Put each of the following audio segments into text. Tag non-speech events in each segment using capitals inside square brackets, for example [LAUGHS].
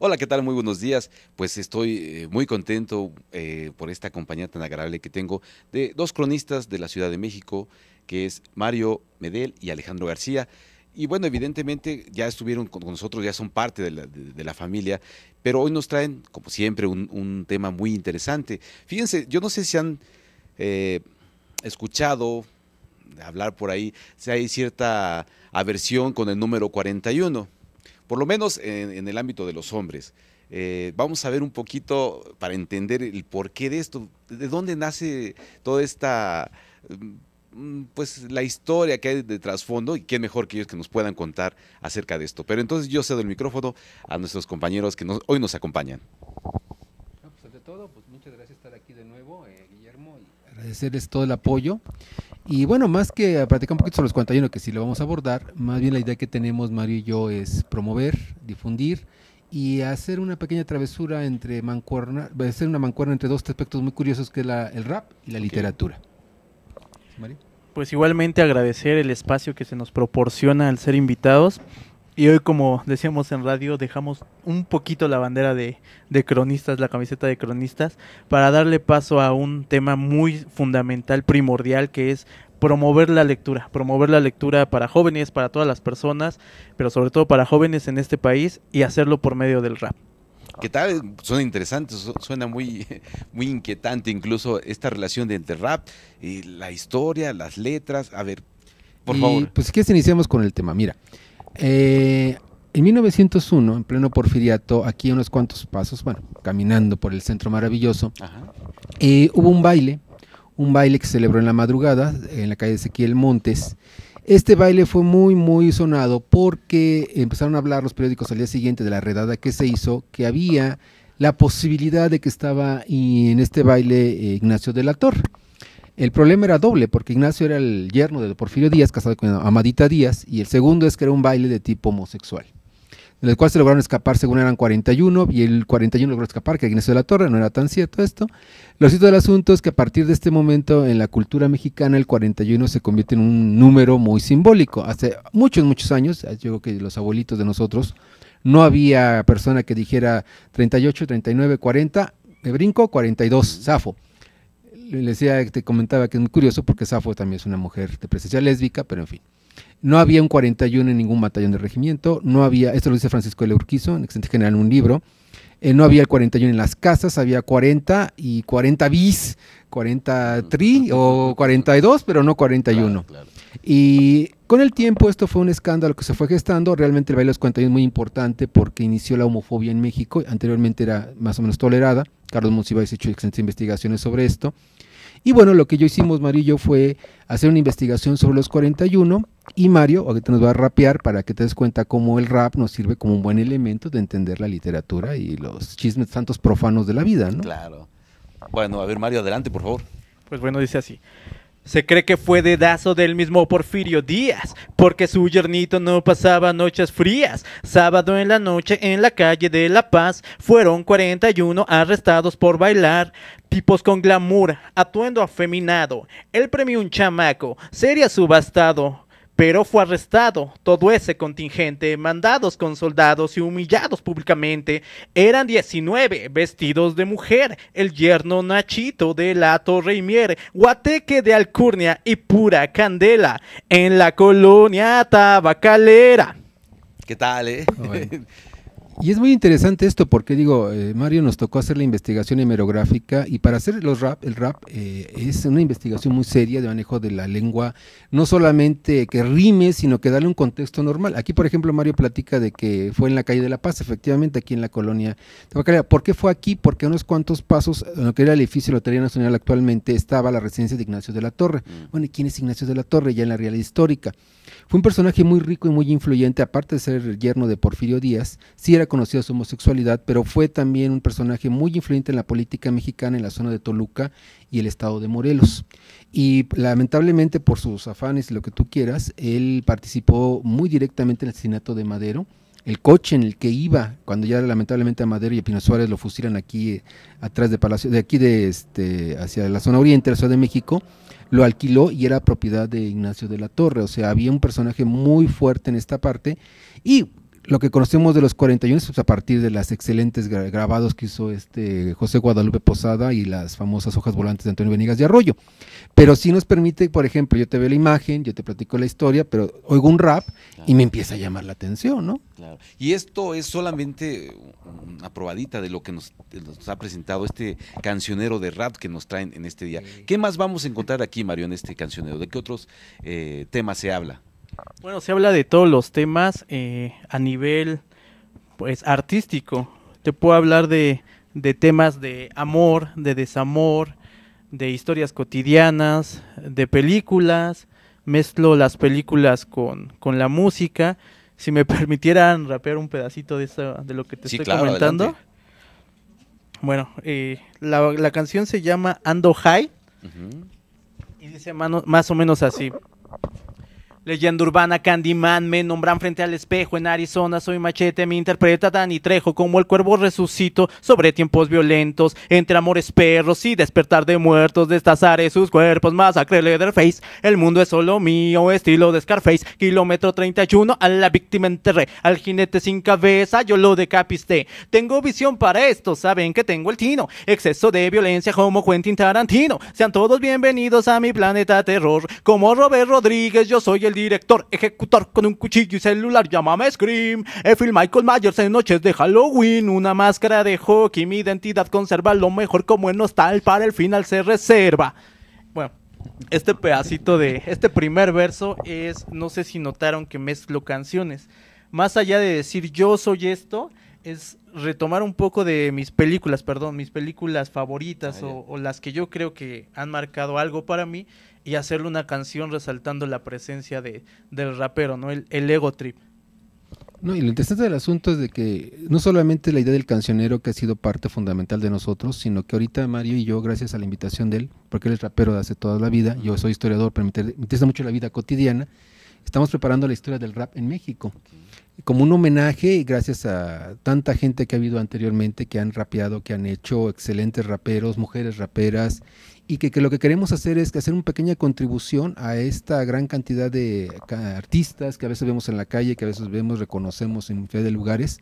Hola, ¿qué tal? Muy buenos días. Pues estoy eh, muy contento eh, por esta compañía tan agradable que tengo de dos cronistas de la Ciudad de México, que es Mario Medel y Alejandro García. Y bueno, evidentemente ya estuvieron con nosotros, ya son parte de la, familia, pero hoy nos traen, como siempre, un, tema muy interesante. Fíjense, yo no sé si han eh, escuchado hablar por ahí, si hay cierta aversión con el número 41 por lo menos en, el ámbito de los hombres. Eh, vamos a ver un poquito para entender el porqué de esto, de dónde nace toda esta, mm, pues la historia que hay de trasfondo y qué mejor que ellos que nos puedan contar acerca de esto. Pero entonces yo cedo el micrófono a nuestros compañeros que hoy nos acompañan. pues ante todo, pues muchas gracias por estar aquí de nuevo, eh, Guillermo. Y agradecerles todo el apoyo. Y bueno, más que eh, platicar un poquito sobre los 41, que sí lo vamos a abordar, más bien la idea que tenemos Mario y yo es promover, difundir y hacer una pequeña travesura entre mancuerna, hacer una mancuerna entre dos aspectos muy curiosos que es el rap y la literatura. Pues igualmente agradecer el espacio que se nos proporciona al ser invitados y hoy, como decíamos en radio, dejamos un poquito la bandera de, cronistas, la camiseta de cronistas, para darle paso a un tema muy fundamental, primordial, que es promover la lectura, promover la lectura para jóvenes, para todas las personas, pero sobre todo para jóvenes en este país y hacerlo por medio del rap. Que tal? Suena interesante, suena muy, [LAUGHS] muy inquietante incluso esta relación entre rap y la historia, las letras. A ver, por favor. Pues que quieres iniciamos con el tema. Mira, eh, en 1901, en pleno Porfiriato, aquí a unos cuantos pasos, bueno, caminando por el centro maravilloso, eh, hubo un baile, un baile que se celebró en la madrugada en la calle Ezequiel Montes. Este baile fue muy, muy sonado porque empezaron a hablar los periódicos al día siguiente de la redada que se hizo, que había la posibilidad de que estaba en este baile eh, Ignacio de la el problema era doble, porque Ignacio era el yerno de Porfirio Díaz, casado con Amadita Díaz, y el segundo es que era un baile de tipo homosexual, del cual se lograron escapar según eran 41, y el 41 logró escapar, que Ignacio de la Torre, no era tan cierto esto. Lo cierto del asunto es que a partir de este momento en la cultura mexicana el 41 se convierte en un número muy simbólico. Hace muchos, muchos años, yo creo que los abuelitos de nosotros, no había persona que dijera 38, 39, 40, me brinco, 42, zafo le decía, te comentaba que es muy curioso porque Safo también es una mujer de presencia lésbica, pero en fin. No había un 41 en ningún batallón de regimiento, no había, esto lo dice Francisco L. Urquizo, en excelente General en un libro, eh, no había el 41 en las casas, había 40 y 40 bis, 40 tri o 42, pero no 41. Y con el tiempo esto fue un escándalo que se fue gestando, realmente el baile de los 41 es muy importante porque inició la homofobia en México, anteriormente era más o menos tolerada, Carlos Monsiváis ha hecho excelentes investigaciones sobre esto, y bueno, lo que yo hicimos, Mario yo, fue hacer una investigación sobre los 41 y Mario, ahorita nos va a rapear para que te des cuenta cómo el rap nos sirve como un buen elemento de entender la literatura y los chismes tantos profanos de la vida, ¿no? Claro. Bueno, a ver, Mario, adelante, por favor. Pues bueno, dice así. Se cree que fue dedazo del mismo Porfirio Díaz, porque su yernito no pasaba noches frías. Sábado en la noche en la calle de La Paz fueron 41 arrestados por bailar. Tipos con glamour, atuendo afeminado, el premio un chamaco, sería subastado pero fue arrestado. Todo ese contingente, mandados con soldados y humillados públicamente, eran 19, vestidos de mujer, el yerno Nachito de la Torre Imier, Guateque de Alcurnia y Pura Candela, en la colonia Tabacalera. ¿Qué tal, eh? [LAUGHS] Y es muy interesante esto porque digo, eh, Mario nos tocó hacer la investigación hemerográfica y para hacer los rap, el rap eh, es una investigación muy seria de manejo de la lengua, no solamente que rime, sino que darle un contexto normal. Aquí, por ejemplo, Mario platica de que fue en la calle de La Paz, efectivamente, aquí en la colonia ¿Por qué fue aquí? Porque a unos cuantos pasos, en lo que era el edificio de Lotería Nacional actualmente, estaba la residencia de Ignacio de la Torre. Mm. Bueno, quién es Ignacio de la Torre? Ya en la realidad histórica. Fue un personaje muy rico y muy influyente, aparte de ser el yerno de Porfirio Díaz, sí era conocida su homosexualidad, pero fue también un personaje muy influyente en la política mexicana en la zona de Toluca y el estado de Morelos. Y lamentablemente por sus afanes, lo que tú quieras, él participó muy directamente en el asesinato de Madero el coche en el que iba cuando ya lamentablemente a Madero y a Pino Suárez lo fusilan aquí eh, atrás de Palacio, de aquí de este hacia la zona oriente, la Ciudad de México, lo alquiló y era propiedad de Ignacio de la Torre, o sea, había un personaje muy fuerte en esta parte y lo que conocemos de los 41 es pues, a partir de las excelentes grabados que hizo este José Guadalupe Posada y las famosas hojas volantes de Antonio Benítez de Arroyo. Pero si nos permite, por ejemplo, yo te veo la imagen, yo te platico la historia, pero oigo un rap y me empieza a llamar la atención, ¿no? Claro. Y esto es solamente una probadita de lo que nos, ha presentado este cancionero de rap que nos traen en este día. ¿Qué más vamos a encontrar aquí, Mario, en este cancionero? ¿De qué otros eh, temas se habla? Bueno, se habla de todos los temas eh, a nivel pues artístico. Te puedo hablar de, temas de amor, de desamor, de historias cotidianas, de películas, mezclo las películas con, la música. Si me [LAUGHS] permitieran rapear un pedacito de, de lo que te estoy comentando. Bueno, eh, la, canción se llama Ando High y dice más o menos así. Leyenda urbana, Candyman, me nombran frente al espejo en Arizona, soy machete, me interpreta Dani Trejo, como el cuervo resucito sobre tiempos violentos, entre amores perros y despertar de muertos, destazaré sus cuerpos, masacre Leatherface, el mundo es solo mío, estilo de Scarface, kilómetro 31, a la víctima enterré, al jinete sin cabeza, yo lo decapité, tengo visión para esto, saben que tengo el tino, exceso de violencia como Quentin Tarantino, sean todos bienvenidos a mi planeta terror, como Robert Rodríguez, yo soy el director, ejecutor con un cuchillo y celular, llámame Scream. El film Michael Myers en noches de Halloween, una máscara de hockey, mi identidad conserva lo mejor como en hostal, para el final se reserva. Bueno, este pedacito de este primer verso es, no sé si notaron que mezclo canciones. Más allá de decir yo soy esto, es retomar un poco de mis películas, perdón, mis películas favoritas ah, o, las que yo creo que han marcado algo para mí y hacerle una canción resaltando la presencia de, del rapero, ¿no? El, ego trip. No, y lo interesante del asunto es de que no solamente la idea del cancionero que ha sido parte fundamental de nosotros, sino que ahorita Mario y yo, gracias a la invitación de él, porque él es rapero de hace toda la vida, yo soy historiador, pero me interesa mucho la vida cotidiana, estamos preparando la historia del rap en México. Como un homenaje, y gracias a tanta gente que ha habido anteriormente, que han rapeado, que han hecho excelentes raperos, mujeres raperas, y que, lo que queremos hacer es hacer una pequeña contribución a esta gran cantidad de artistas que a veces vemos en la calle, que a veces vemos, reconocemos en fe de lugares,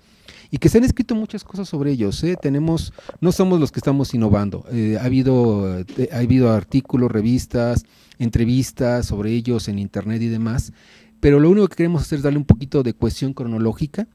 y que se han escrito muchas cosas sobre ellos. ¿eh? Tenemos, no somos los que estamos innovando. Eh, ha, habido, ha habido artículos, revistas, entrevistas sobre ellos en internet y demás, pero lo único que queremos hacer es darle un poquito de cuestión cronológica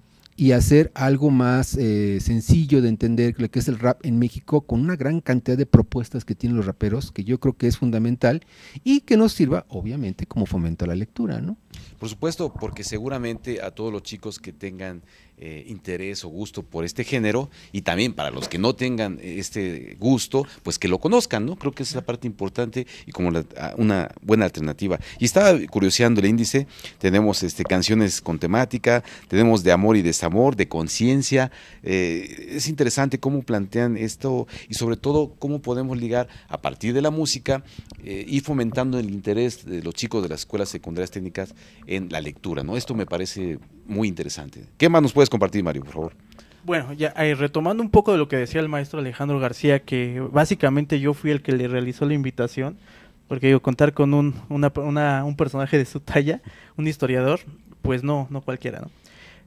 y hacer algo más eh, sencillo de entender lo que es el rap en México con una gran cantidad de propuestas que tienen los raperos, que yo creo que es fundamental y que nos sirva, obviamente, como fomento a la lectura, ¿no? Por supuesto, porque seguramente a todos los chicos que tengan eh, interés o gusto por este género y también para los que no tengan eh, este gusto, pues que lo conozcan, ¿no? Creo que es la parte importante y como una buena alternativa. Y estaba curioseando el índice, tenemos este, canciones con temática, tenemos de amor y desamor, de conciencia, eh, es interesante cómo plantean esto y sobre todo cómo podemos ligar a partir de la música y fomentando el interés de los chicos de las escuelas secundarias técnicas en la lectura, ¿no? Esto me parece muy interesante. ¿Qué más nos puedes compartir, Mario, por favor? Bueno, ya eh, retomando un poco de lo que decía el maestro Alejandro García, que básicamente yo fui el que le realizó la invitación, porque digo, contar con un, un personaje de su talla, un historiador, pues no, no cualquiera, ¿no?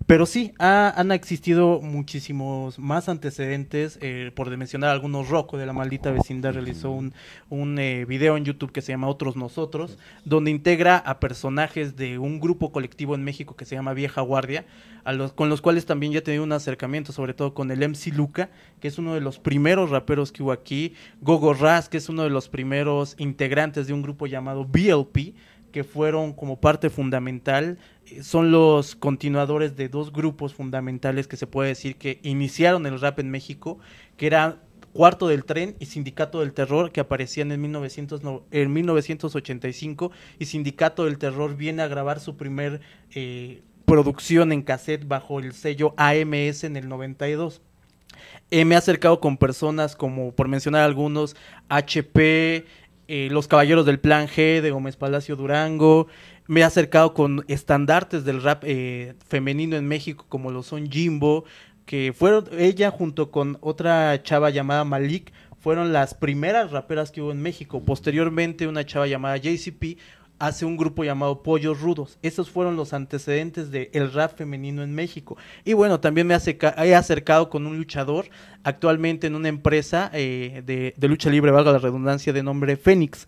Pero sí, han existido muchísimos más antecedentes. Eh, por mencionar algunos, Rocco de la maldita vecindad realizó un, eh, video en YouTube que se llama Otros Nosotros, donde integra a personajes de un grupo colectivo en México que se llama Vieja Guardia, con los cuales también ya he tenido un acercamiento, sobre todo con el MC Luca, que es uno de los primeros raperos que hubo aquí, Gogo Raz, que es uno de los primeros integrantes de un grupo llamado BLP que fueron como parte fundamental son los continuadores de dos grupos fundamentales que se puede decir que iniciaron el rap en México, que eran Cuarto del Tren y Sindicato del Terror, que aparecían en, 1985, y Sindicato del Terror viene a grabar su primer eh, producción en cassette bajo el sello AMS en el 92. me he acercado con personas como, por mencionar algunos, HP, eh, Los Caballeros del Plan G de Gómez Palacio Durango. Me he acercado con estandartes del rap eh, femenino en México, como lo son Jimbo, que fueron ella junto con otra chava llamada Malik, fueron las primeras raperas que hubo en México. Posteriormente, una chava llamada JCP hace un grupo llamado Pollos Rudos. Esos fueron los antecedentes del el rap femenino en México. Y bueno, también me he acercado con un luchador actualmente en una empresa eh, de, lucha libre, valga la redundancia, de nombre Fénix.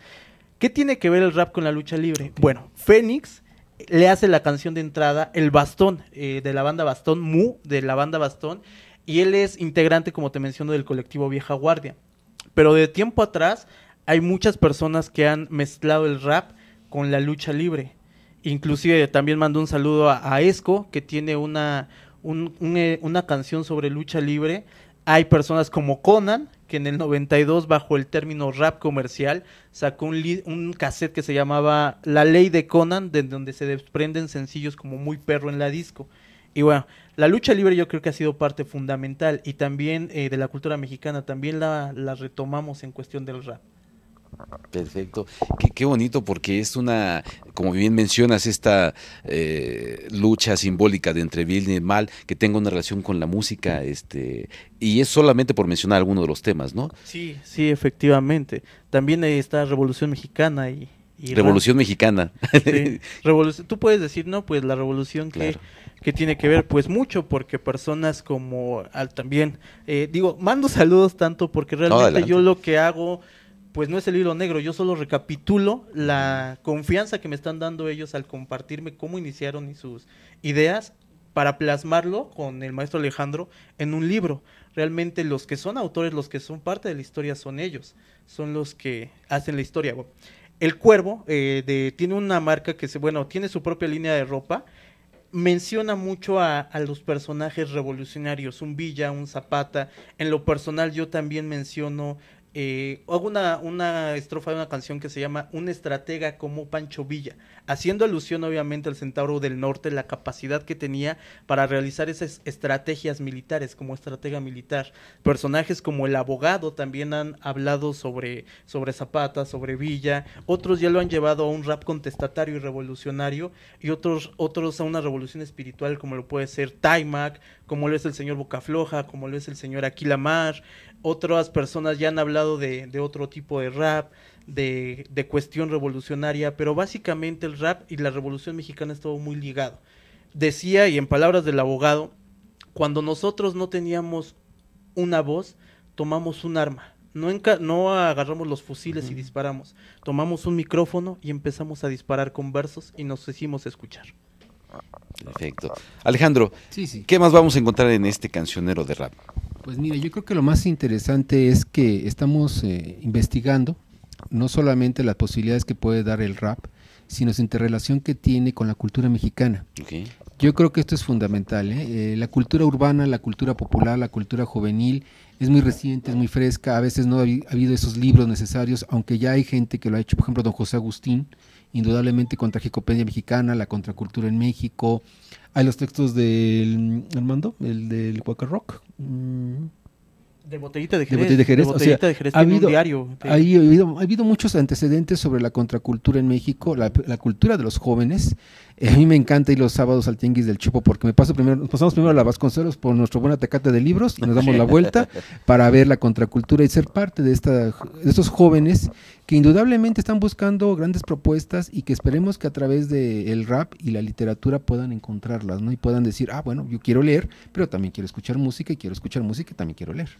¿Qué tiene que ver el rap con la lucha libre? Bueno, Fénix le hace la canción de entrada El Bastón, eh, de la banda Bastón, Mu, de la banda Bastón. Y él es integrante, como te menciono, del colectivo Vieja Guardia. Pero de tiempo atrás hay muchas personas que han mezclado el rap con la lucha libre. Inclusive también mando un saludo a, Esco, que tiene una, eh, una canción sobre lucha libre. Hay personas como Conan, que en el 92, bajo el término rap comercial, sacó un, un cassette que se llamaba La Ley de Conan, de donde se desprenden sencillos como Muy Perro en la Disco. Y bueno, la lucha libre yo creo que ha sido parte fundamental y también eh, de la cultura mexicana, también la retomamos en cuestión del rap. Perfecto. Qué, bonito porque es una, como bien mencionas, esta eh, lucha simbólica de entre bien y mal que tenga una relación con la música, este, y es solamente por mencionar algunos de los temas, ¿no? Sí, sí, efectivamente. También está Revolución Mexicana y... revolución Mexicana. tú puedes decir, ¿no? Pues la revolución que, que tiene que ver, pues mucho, porque personas como al, también, eh, digo, mando [LAUGHS] saludos tanto porque realmente yo lo que hago pues no es el hilo negro, yo solo recapitulo la confianza que me están dando ellos al compartirme cómo iniciaron y sus ideas para plasmarlo con el maestro Alejandro en un libro. Realmente los que son autores, los que son parte de la historia son ellos, son los que hacen la historia. El Cuervo eh, tiene una marca que se, bueno, tiene su propia línea de ropa, menciona mucho a, a, los personajes revolucionarios, un Villa, un Zapata. En lo personal yo también menciono eh, hago una, una, estrofa de una canción que se llama Un estratega como Pancho Villa, haciendo alusión obviamente al Centauro del Norte, la capacidad que tenía para realizar esas estrategias militares como estratega militar. Personajes como el abogado también han hablado sobre, sobre Zapata, sobre Villa, otros ya lo han llevado a un rap contestatario y revolucionario y otros, otros a una revolución espiritual como lo puede ser Taimac, como lo es el señor Bocafloja, como lo es el señor Aquilamar, otras personas ya han hablado de, otro tipo de rap, de, cuestión revolucionaria, pero básicamente el rap y la revolución mexicana estuvo muy ligado. Decía, y en palabras del abogado, cuando nosotros no teníamos una voz, tomamos un arma. No, no agarramos los fusiles y disparamos. Tomamos un micrófono y empezamos a disparar con versos y nos hicimos escuchar. Perfecto. Alejandro, ¿qué más vamos a encontrar en este cancionero de rap? Pues mira, yo creo que lo más interesante es que estamos eh, investigando no solamente las posibilidades que puede dar el rap, sino su interrelación que tiene con la cultura mexicana. Yo creo que esto es fundamental. ¿eh? Eh, la cultura urbana, la cultura popular, la cultura juvenil es muy reciente, es muy fresca. A veces no ha, habido esos libros necesarios, aunque ya hay gente que lo ha hecho. Por ejemplo, don José Agustín, indudablemente contra Tragicopedia Mexicana, la contracultura en México, hay los textos del Armando, mm, el del Quaker Rock. De botellita de Jerez. ha habido, diario. Eh. ha, habido, muchos antecedentes sobre la contracultura en México, la, la cultura de los jóvenes, eh, a mí me encanta ir los sábados al tianguis del Chupo porque me paso primero, nos pasamos primero a la Vasconcelos por nuestro buen atacate de libros y nos damos la vuelta [LAUGHS] para ver la contracultura y ser parte de, esta, de estos jóvenes que indudablemente están buscando grandes propuestas y que esperemos que a través del rap y la literatura puedan encontrarlas, ¿no? Y puedan decir, ah, bueno, yo quiero leer, pero también quiero escuchar música y quiero escuchar música y también quiero leer.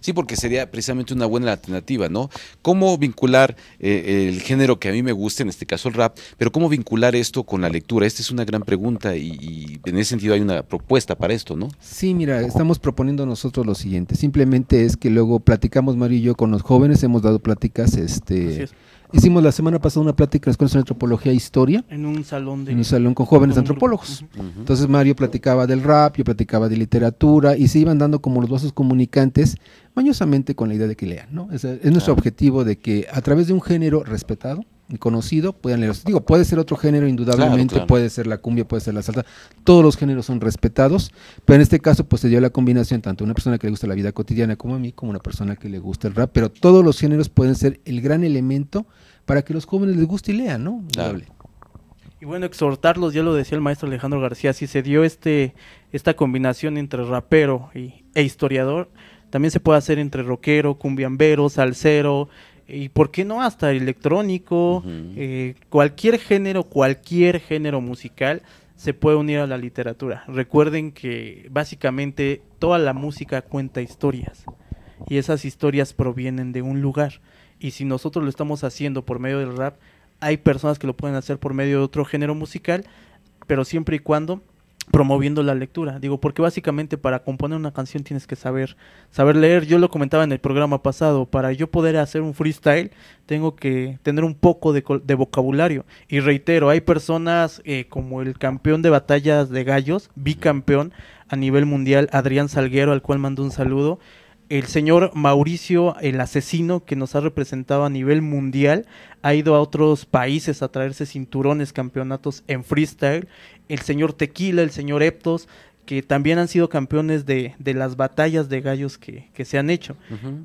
Sí, porque sería precisamente una buena alternativa, ¿no? ¿Cómo vincular eh, el género que a mí me gusta, en este caso el rap, pero cómo vincular esto con la lectura? Esta es una gran pregunta y, en ese sentido hay una propuesta para esto, ¿no? Sí, mira, estamos proponiendo nosotros lo siguiente. Simplemente es que luego platicamos Mario y yo con los jóvenes, hemos dado pláticas, este... Hicimos la semana pasada una plática en la Escuela de Antropología e Historia. En un salón de... En un salón con jóvenes antropólogos. Entonces Mario platicaba del rap, yo platicaba de literatura y se iban dando como los vasos comunicantes mañosamente con la idea de que lean, ¿no? Es, nuestro objetivo de que a través de un género respetado, conocido, pueden leer. Digo, puede ser otro género, indudablemente, puede ser la cumbia, puede ser la salsa, todos los géneros son respetados, pero en este caso, pues se dio la combinación tanto una persona que le gusta la vida cotidiana como a mí, como una persona que le gusta el rap, pero todos los géneros pueden ser el gran elemento para que los jóvenes les guste y lean, ¿no? Y bueno, exhortarlos, ya lo decía el maestro Alejandro García, si se dio este, esta combinación entre rapero y, e historiador, también se puede hacer entre rockero, cumbiambero, salsero, y por qué no hasta electrónico, eh, cualquier género, cualquier género musical se puede unir a la literatura. Recuerden que básicamente toda la música cuenta historias y esas historias provienen de un lugar. Y si nosotros lo estamos haciendo por medio del rap, hay personas que lo pueden hacer por medio de otro género musical, pero siempre y cuando promoviendo la lectura. Digo, porque básicamente para componer una canción tienes que saber, saber leer. Yo lo comentaba en el programa pasado, para yo poder hacer un freestyle tengo que tener un poco de, vocabulario. Y reitero, hay personas eh, como el campeón de batallas de gallos, bicampeón a nivel mundial, Adrián Salguero, al cual mando un saludo el señor Mauricio, el asesino que nos ha representado a nivel mundial, ha ido a otros países a traerse cinturones, campeonatos en freestyle. El señor Tequila, el señor Eptos, que también han sido campeones de, de las batallas de gallos que, se han hecho.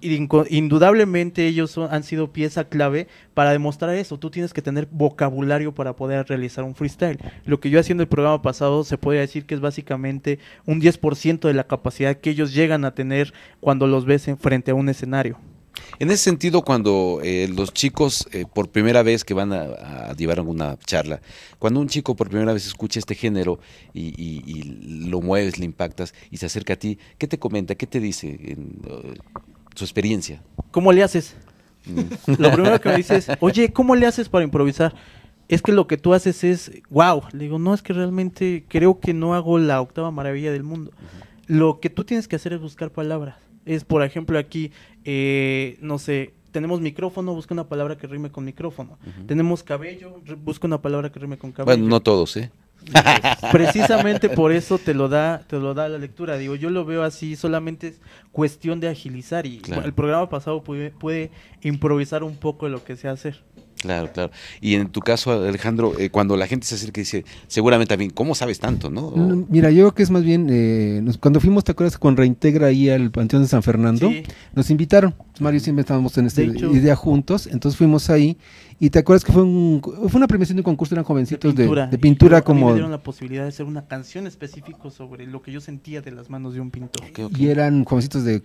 y indudablemente ellos han sido pieza clave para demostrar eso. Tú tienes que tener vocabulario para poder realizar un freestyle. Lo que yo haciendo el programa pasado se puede decir que es básicamente un 10% de la capacidad que ellos llegan a tener cuando los ves frente a un escenario. En ese sentido, cuando eh, los chicos eh, por primera vez que van a, a, llevar una charla, cuando un chico por primera vez escucha este género y, lo mueves, le impactas y se acerca a ti, ¿qué te comenta? ¿Qué te dice en eh, su experiencia? ¿Cómo le haces? Mm. lo primero que me es, [LAUGHS] oye, ¿cómo le haces para improvisar? Es que lo que tú haces es, wow. Le digo, no, es que realmente creo que no hago la octava maravilla del mundo. Lo que tú tienes que hacer es buscar palabras. Es, por ejemplo, aquí eh, no sé, tenemos micrófono, busca una palabra que rime con micrófono. Tenemos cabello, busca una palabra que rime con cabello. Bueno, no todos, ¿eh? [LAUGHS] precisamente por eso te lo da te lo da la lectura digo yo lo veo así solamente es cuestión de agilizar y el programa pasado puede, improvisar un poco de lo que se hacer Claro, claro. Y en tu caso, Alejandro, eh, cuando la gente se acerca y dice, seguramente también, ¿cómo sabes tanto, no? Mm, mira, yo creo que es más bien, eh, cuando fuimos, ¿te acuerdas? Con Reintegra ahí al Panteón de San Fernando, nos invitaron. Mario siempre estábamos en esta idea juntos, entonces fuimos ahí. Y te acuerdas que fue, una premiación de un concurso, eran jovencitos de pintura. De, como... me dieron la posibilidad de hacer una canción específica sobre lo que yo sentía de las manos de un pintor. Y eran jovencitos de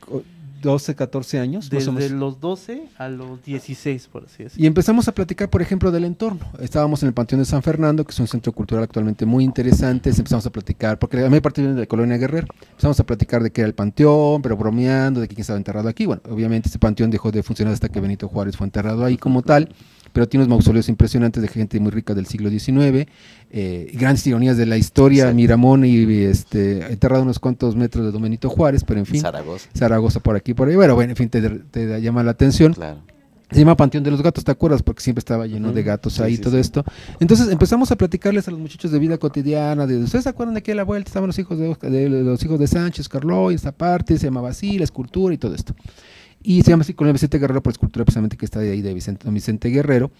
12, 14 años. Desde los 12 a los 16, por así decirlo. Y empezamos a platicar, por ejemplo, del entorno. Estábamos en el Panteón de San Fernando, que es un centro cultural actualmente muy interesante. Empezamos a platicar, porque a mí parte de la colonia Guerrero. Empezamos a platicar de qué era el panteón, pero bromeando, de quién estaba enterrado aquí. Bueno, obviamente ese panteón dejó de funcionar hasta que Benito Juárez fue enterrado ahí como tal pero tiene unos mausoleos impresionantes de gente muy rica del siglo XIX, eh, grandes ironías de la historia, Miramón y este, enterrado unos cuantos metros de Domenito Juárez, pero en fin. Zaragoza. por aquí, por ahí. Bueno, bueno en fin, te, llama la atención. Se llama Panteón de los Gatos, ¿te acuerdas? Porque siempre estaba lleno de gatos ahí, y todo esto. Entonces empezamos a platicarles a los muchachos de vida cotidiana. De, ¿Ustedes se acuerdan de que la vuelta? Estaban los hijos de, los hijos de Sánchez, Carlo, y esta parte, se llamaba así, la escultura y todo esto y se llama así el Vicente Guerrero por escultura precisamente que está de ahí de Vicente, Vicente Guerrero.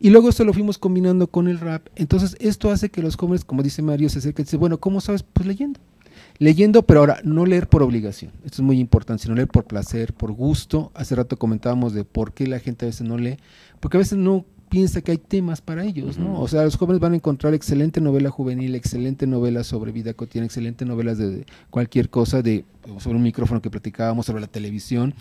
Y luego esto lo fuimos combinando con el rap. Entonces esto hace que los jóvenes, como dice Mario, se acerquen y dicen, bueno, ¿cómo sabes? Pues leyendo. Leyendo, pero ahora no leer por obligación. Esto es muy importante, sino leer por placer, por gusto. Hace rato comentábamos de por qué la gente a veces no lee, porque a veces no piensa que hay temas para ellos, ¿no? O sea, los jóvenes van a encontrar excelente novela juvenil, excelente novela sobre vida cotidiana, excelente novelas de cualquier cosa de eh, sobre un micrófono que platicábamos sobre la televisión,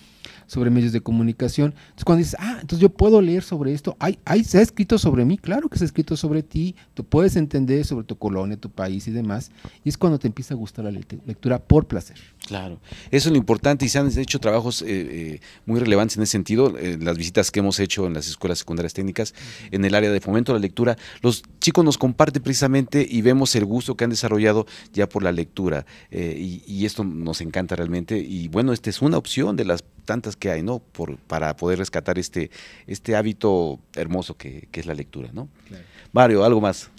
sobre medios de comunicación. Entonces cuando dices, ah, entonces yo puedo leer sobre esto, ¿Hay, hay, se ha escrito sobre mí, claro que se ha escrito sobre ti, tú puedes entender sobre tu colonia, tu país y demás, y es cuando te empieza a gustar la lectura por placer. Claro, eso es lo importante y se han hecho trabajos eh, eh, muy relevantes en ese sentido, las visitas que hemos hecho en las escuelas secundarias técnicas, en el área de fomento de la lectura, los chicos nos comparten precisamente y vemos el gusto que han desarrollado ya por la lectura y esto nos encanta encanta realmente. Y bueno, esta es una opción de las tantas que hay, ¿no? Por, para poder rescatar este, este hábito hermoso que, que es la lectura, ¿no? Mario, algo más.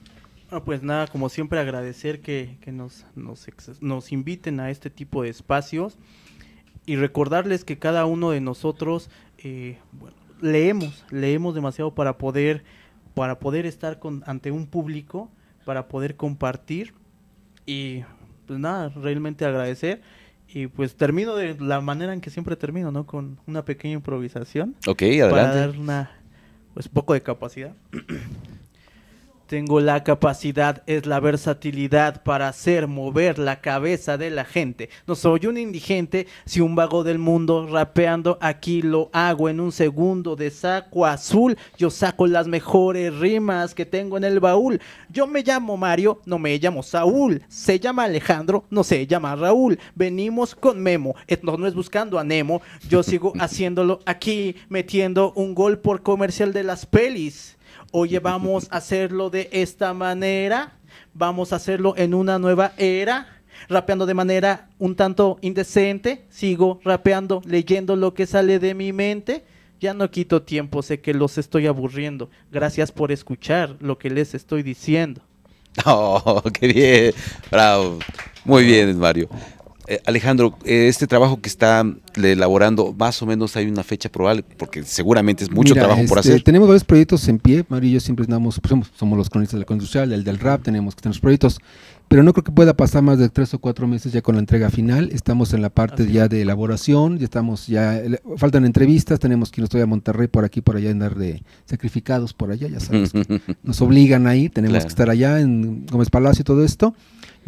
pues nada, como siempre agradecer que, que nos, nos, nos inviten a este tipo de espacios y recordarles que cada uno de nosotros eh, bueno, leemos, leemos demasiado para poder, para poder estar con, ante un público, para poder compartir y pues nada, realmente agradecer y pues termino de la manera en que siempre termino, ¿no? Con una pequeña improvisación. Ok, adelante. Para dar una, pues poco de capacidad. [CLEARS THROAT] Tengo la capacidad, es la versatilidad para hacer mover la cabeza de la gente. No soy un indigente, si un vago del mundo rapeando, aquí lo hago en un segundo de saco azul. Yo saco las mejores rimas que tengo en el baúl. Yo me llamo Mario, no me llamo Saúl. Se llama Alejandro, no se llama Raúl. Venimos con Memo, no, no es buscando a Nemo. Yo sigo [LAUGHS] haciéndolo aquí, metiendo un gol por comercial de las pelis oye, vamos a hacerlo de esta manera, vamos a hacerlo en una nueva era rapeando de manera un tanto indecente, sigo rapeando, leyendo lo que sale de mi mente. Ya no quito tiempo, sé que los estoy aburriendo. Gracias por escuchar lo que les estoy diciendo. [LAUGHS] Oh, qué bien. Bravo. Muy bien, Mario. Eh, Alejandro, eh, este trabajo que está elaborando, más o menos hay una fecha probable, porque seguramente es mucho trabajo por este, hacer. Tenemos varios proyectos en pie, Mario y yo siempre andamos, pues, somos, los cronistas de la social el del rap, tenemos que tener proyectos, pero no creo que pueda pasar más de tres o cuatro meses ya con la entrega final. Estamos en la parte ya de elaboración, ya estamos ya, faltan entrevistas, tenemos que irnos todavía a Monterrey por aquí, por allá, andar de sacrificados por allá, ya sabes. [LAUGHS] nos obligan ahí, tenemos que estar allá en Gómez Palacio y todo esto.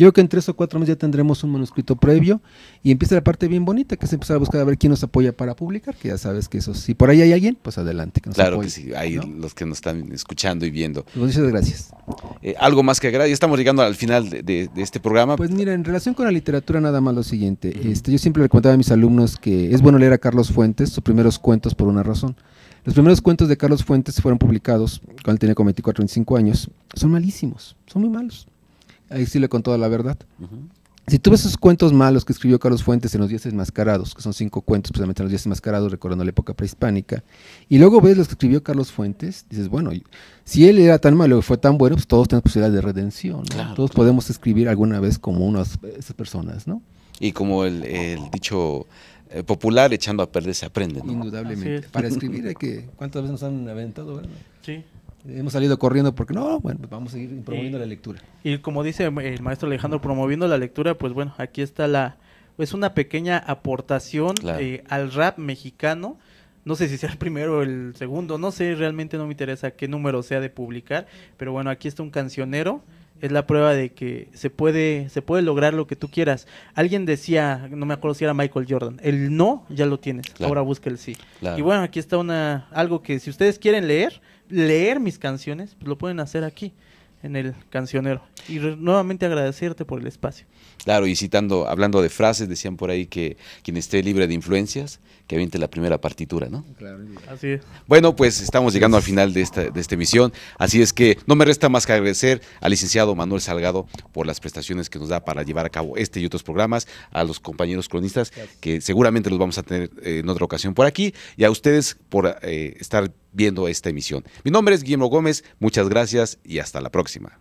Yo creo que en tres o cuatro meses ya tendremos un manuscrito previo y empieza la parte bien bonita, que es empezar a buscar a ver quién nos apoya para publicar, que ya sabes que eso, si por ahí hay alguien, pues adelante. claro que sí, hay los que nos están escuchando y viendo. Pues muchas gracias. Eh, algo más que agradecer, ya estamos llegando al final de, este programa. Pues mira, en relación con la literatura, nada más lo siguiente. este, yo siempre le contaba a mis alumnos que es bueno leer a Carlos Fuentes sus primeros cuentos por una razón. Los primeros cuentos de Carlos Fuentes fueron publicados cuando él tenía como 24 o 25 años. Son malísimos, son muy malos ahí sí le toda la verdad. Si tú ves esos cuentos malos que escribió Carlos Fuentes en Los días Enmascarados, que son cinco cuentos, precisamente pues, en Los días desmascarados, recordando la época prehispánica, y luego ves los que escribió Carlos Fuentes, dices, bueno, si él era tan malo y fue tan bueno, pues todos tenemos posibilidad de redención, todos podemos escribir alguna vez como unas esas personas, ¿no? Y como el, dicho eh, popular, echando a perder se aprende, Indudablemente. Para escribir hay que... ¿Cuántas veces nos han aventado? Sí. Hemos salido corriendo porque no, bueno, pues vamos a ir promoviendo la lectura. Y como dice el maestro Alejandro, promoviendo la lectura, pues bueno, aquí está la, es pues una pequeña aportación eh, al rap mexicano. No sé si sea el primero o el segundo, no sé, realmente no me interesa qué número sea de publicar, pero bueno, aquí está un cancionero es la prueba de que se puede, se puede lograr lo que tú quieras. Alguien decía, no me acuerdo si era Michael Jordan, el no ya lo tienes, ahora busca el sí. Y bueno, aquí está una, algo que si ustedes quieren leer, leer mis canciones, pues lo pueden hacer aquí, en el cancionero. Y nuevamente agradecerte por el espacio. Claro, y citando, hablando de frases, decían por ahí que quien esté libre de influencias, que aviente la primera partitura, ¿no? Claro, así es. Bueno, pues estamos llegando al final de esta, de esta emisión, así es que no me resta más que agradecer al licenciado Manuel Salgado por las prestaciones que nos da para llevar a cabo este y otros programas, a los compañeros cronistas, que seguramente los vamos a tener eh, en otra ocasión por aquí, y a ustedes por eh, estar viendo esta emisión. Mi nombre es Guillermo Gómez, muchas gracias y hasta la próxima.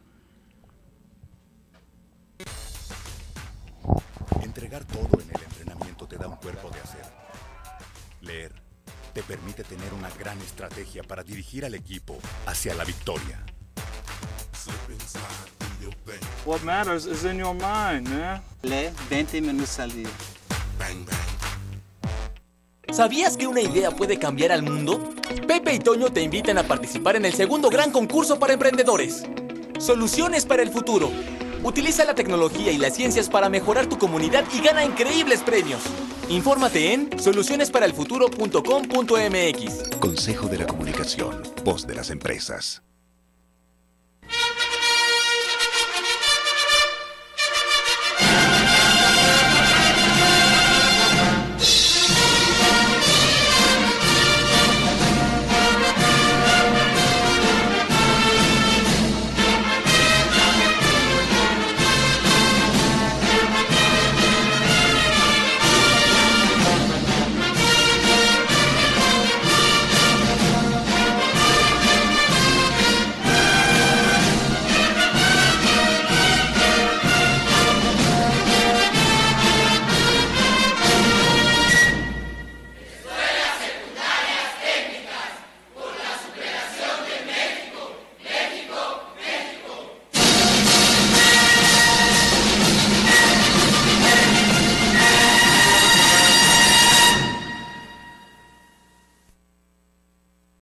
Entregar todo en el entrenamiento te da un cuerpo de hacer. Leer te permite tener una gran estrategia para dirigir al equipo hacia la victoria. What matters is in your mind, ¿Sabías que una idea puede cambiar al mundo? Pepe y Toño te invitan a participar en el segundo gran concurso para emprendedores. Soluciones para el futuro. Utiliza la tecnología y las ciencias para mejorar tu comunidad y gana increíbles premios. Infórmate en solucionesparalfuturo.com.mx. Consejo de la Comunicación, voz de las empresas.